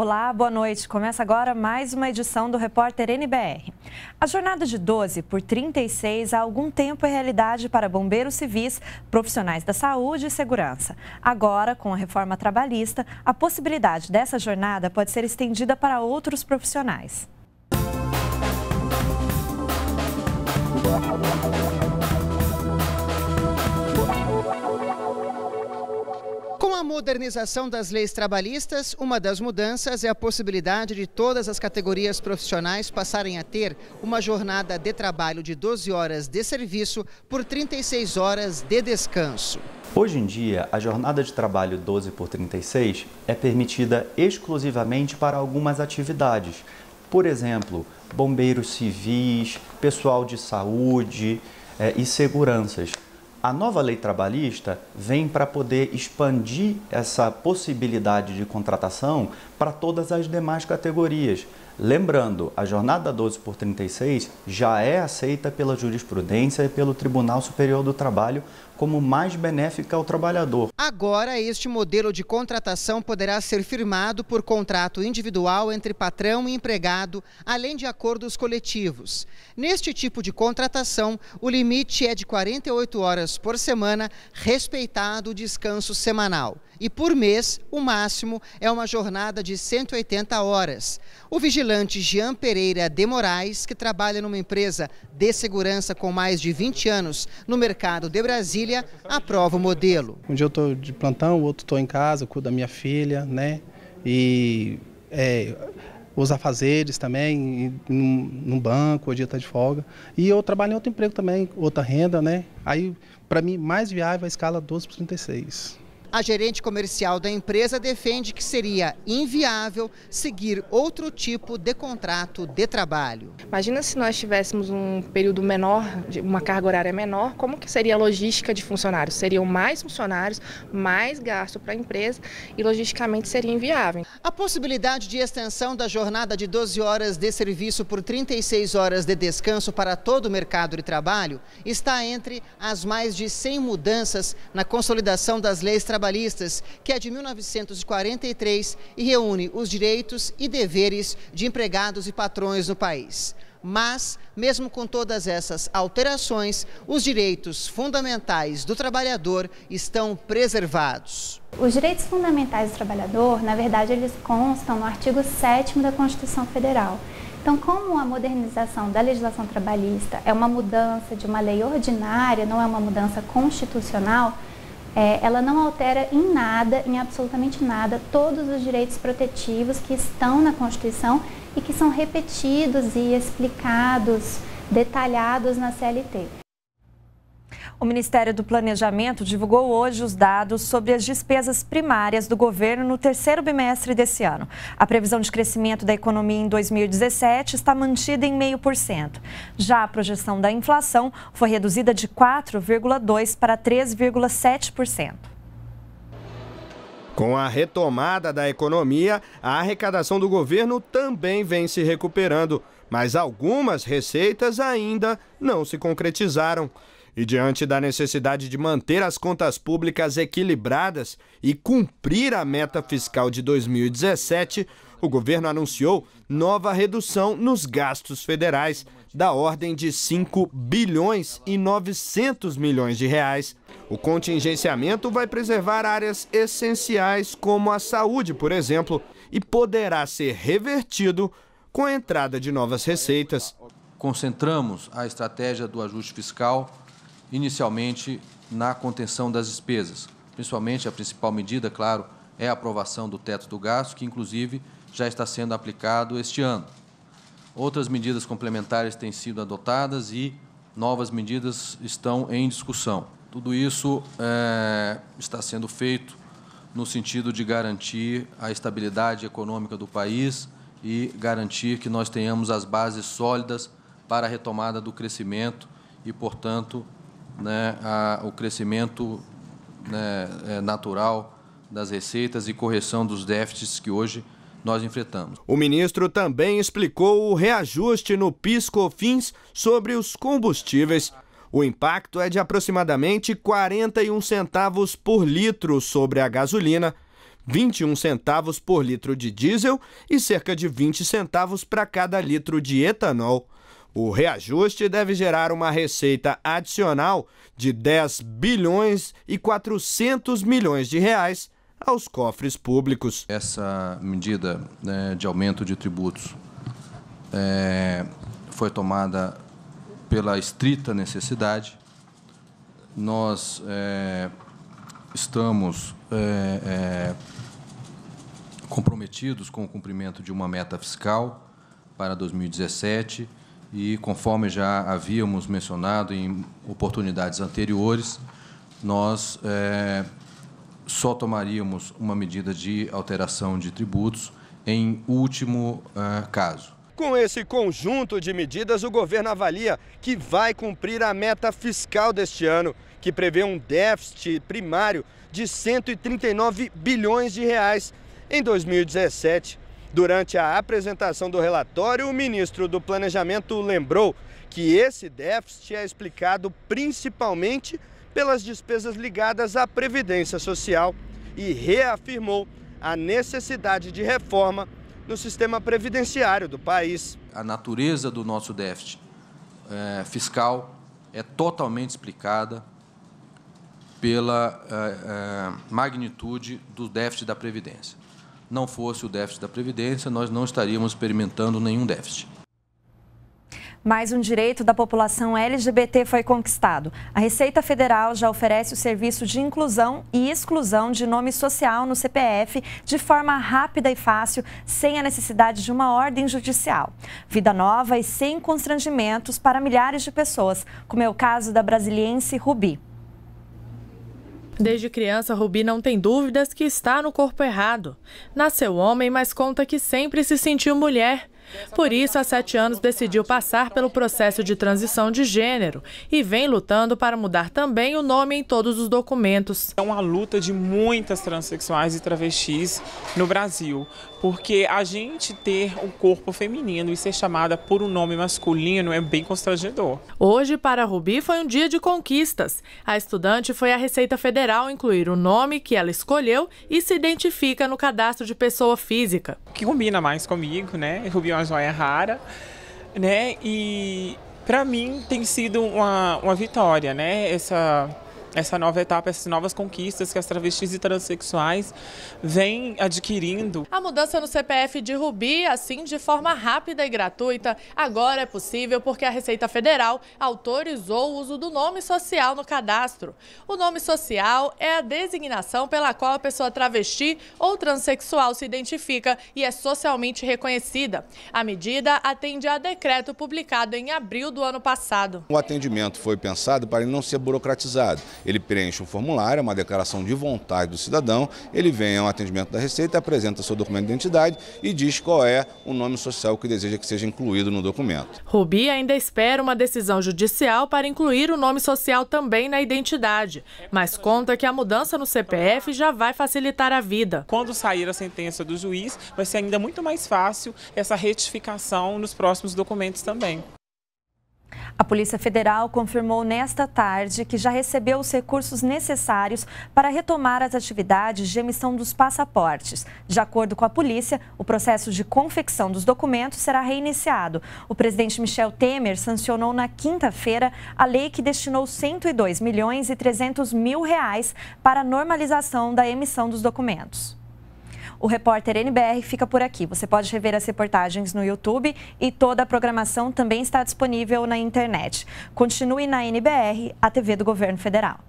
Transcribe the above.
Olá, boa noite. Começa agora mais uma edição do Repórter NBR. A jornada de 12 por 36 há algum tempo é realidade para bombeiros civis, profissionais da saúde e segurança. Agora, com a reforma trabalhista, a possibilidade dessa jornada pode ser estendida para outros profissionais. Música modernização das leis trabalhistas, uma das mudanças é a possibilidade de todas as categorias profissionais passarem a ter uma jornada de trabalho de 12 horas de serviço por 36 horas de descanso. Hoje em dia, a jornada de trabalho 12 por 36 é permitida exclusivamente para algumas atividades. Por exemplo, bombeiros civis, pessoal de saúde eh, e seguranças. A nova lei trabalhista vem para poder expandir essa possibilidade de contratação para todas as demais categorias. Lembrando, a jornada 12 por 36 já é aceita pela jurisprudência e pelo Tribunal Superior do Trabalho como mais benéfica ao trabalhador. Agora, este modelo de contratação poderá ser firmado por contrato individual entre patrão e empregado, além de acordos coletivos. Neste tipo de contratação, o limite é de 48 horas por semana, respeitado o descanso semanal e por mês, o máximo é uma jornada de 180 horas. O vigilante Jean Pereira de Moraes, que trabalha numa empresa de segurança com mais de 20 anos no mercado de Brasília, aprova o modelo. Um dia eu estou de plantão, o outro estou em casa, cuido da minha filha, né? E é, os afazeres também, num banco, o dia está de folga. E eu trabalho em outro emprego também, outra renda, né? Aí, para mim, mais viável é a escala 12 para 36. A gerente comercial da empresa defende que seria inviável seguir outro tipo de contrato de trabalho. Imagina se nós tivéssemos um período menor, uma carga horária menor, como que seria a logística de funcionários? Seriam mais funcionários, mais gasto para a empresa e logisticamente seria inviável. A possibilidade de extensão da jornada de 12 horas de serviço por 36 horas de descanso para todo o mercado de trabalho está entre as mais de 100 mudanças na consolidação das leis trabalhistas trabalhistas, que é de 1943 e reúne os direitos e deveres de empregados e patrões no país. Mas, mesmo com todas essas alterações, os direitos fundamentais do trabalhador estão preservados. Os direitos fundamentais do trabalhador, na verdade, eles constam no artigo 7 da Constituição Federal. Então, como a modernização da legislação trabalhista é uma mudança de uma lei ordinária, não é uma mudança constitucional, é, ela não altera em nada, em absolutamente nada, todos os direitos protetivos que estão na Constituição e que são repetidos e explicados, detalhados na CLT. O Ministério do Planejamento divulgou hoje os dados sobre as despesas primárias do governo no terceiro bimestre desse ano. A previsão de crescimento da economia em 2017 está mantida em 0,5%. Já a projeção da inflação foi reduzida de 4,2% para 3,7%. Com a retomada da economia, a arrecadação do governo também vem se recuperando, mas algumas receitas ainda não se concretizaram. E diante da necessidade de manter as contas públicas equilibradas e cumprir a meta fiscal de 2017, o governo anunciou nova redução nos gastos federais da ordem de 5 bilhões e 900 milhões de reais. O contingenciamento vai preservar áreas essenciais como a saúde, por exemplo, e poderá ser revertido com a entrada de novas receitas. Concentramos a estratégia do ajuste fiscal inicialmente na contenção das despesas. Principalmente, a principal medida, claro, é a aprovação do teto do gasto, que inclusive já está sendo aplicado este ano. Outras medidas complementares têm sido adotadas e novas medidas estão em discussão. Tudo isso é, está sendo feito no sentido de garantir a estabilidade econômica do país e garantir que nós tenhamos as bases sólidas para a retomada do crescimento e, portanto, né, a, o crescimento né, é, natural das receitas e correção dos déficits que hoje nós enfrentamos. O ministro também explicou o reajuste no PIS/COFINS sobre os combustíveis. O impacto é de aproximadamente 41 centavos por litro sobre a gasolina, 21 centavos por litro de diesel e cerca de 20 centavos para cada litro de etanol. O reajuste deve gerar uma receita adicional de 10 bilhões e 400 milhões de reais aos cofres públicos. Essa medida né, de aumento de tributos é, foi tomada pela estrita necessidade. Nós é, estamos é, é comprometidos com o cumprimento de uma meta fiscal para 2017 e, conforme já havíamos mencionado em oportunidades anteriores, nós é, só tomaríamos uma medida de alteração de tributos em último é, caso. Com esse conjunto de medidas, o governo avalia que vai cumprir a meta fiscal deste ano, que prevê um déficit primário de 139 bilhões de reais em 2017. Durante a apresentação do relatório, o ministro do Planejamento lembrou que esse déficit é explicado principalmente pelas despesas ligadas à Previdência Social e reafirmou a necessidade de reforma no sistema previdenciário do país. A natureza do nosso déficit é, fiscal é totalmente explicada pela é, é, magnitude do déficit da Previdência não fosse o déficit da Previdência, nós não estaríamos experimentando nenhum déficit. Mais um direito da população LGBT foi conquistado. A Receita Federal já oferece o serviço de inclusão e exclusão de nome social no CPF de forma rápida e fácil, sem a necessidade de uma ordem judicial. Vida nova e sem constrangimentos para milhares de pessoas, como é o caso da brasiliense Rubi. Desde criança, Rubi não tem dúvidas que está no corpo errado. Nasceu homem, mas conta que sempre se sentiu mulher. Por isso, há sete anos decidiu passar pelo processo de transição de gênero e vem lutando para mudar também o nome em todos os documentos. É uma luta de muitas transexuais e travestis no Brasil, porque a gente ter o um corpo feminino e ser chamada por um nome masculino é bem constrangedor. Hoje, para Rubi, foi um dia de conquistas. A estudante foi à Receita Federal incluir o nome que ela escolheu e se identifica no cadastro de pessoa física. O que combina mais comigo, né? Rubi é uma joia rara, né? E para mim tem sido uma, uma vitória, né? Essa essa nova etapa, essas novas conquistas que as travestis e transexuais vêm adquirindo. A mudança no CPF de Rubi, assim de forma rápida e gratuita, agora é possível porque a Receita Federal autorizou o uso do nome social no cadastro. O nome social é a designação pela qual a pessoa travesti ou transexual se identifica e é socialmente reconhecida. A medida atende a decreto publicado em abril do ano passado. O atendimento foi pensado para ele não ser burocratizado. Ele preenche um formulário, é uma declaração de vontade do cidadão, ele vem ao atendimento da Receita, apresenta seu documento de identidade e diz qual é o nome social que deseja que seja incluído no documento. Rubi ainda espera uma decisão judicial para incluir o nome social também na identidade, mas conta que a mudança no CPF já vai facilitar a vida. Quando sair a sentença do juiz, vai ser ainda muito mais fácil essa retificação nos próximos documentos também. A Polícia Federal confirmou nesta tarde que já recebeu os recursos necessários para retomar as atividades de emissão dos passaportes. De acordo com a polícia, o processo de confecção dos documentos será reiniciado. O presidente Michel Temer sancionou na quinta-feira a lei que destinou 102 milhões e 300 mil reais para a normalização da emissão dos documentos. O repórter NBR fica por aqui. Você pode rever as reportagens no YouTube e toda a programação também está disponível na internet. Continue na NBR, a TV do Governo Federal.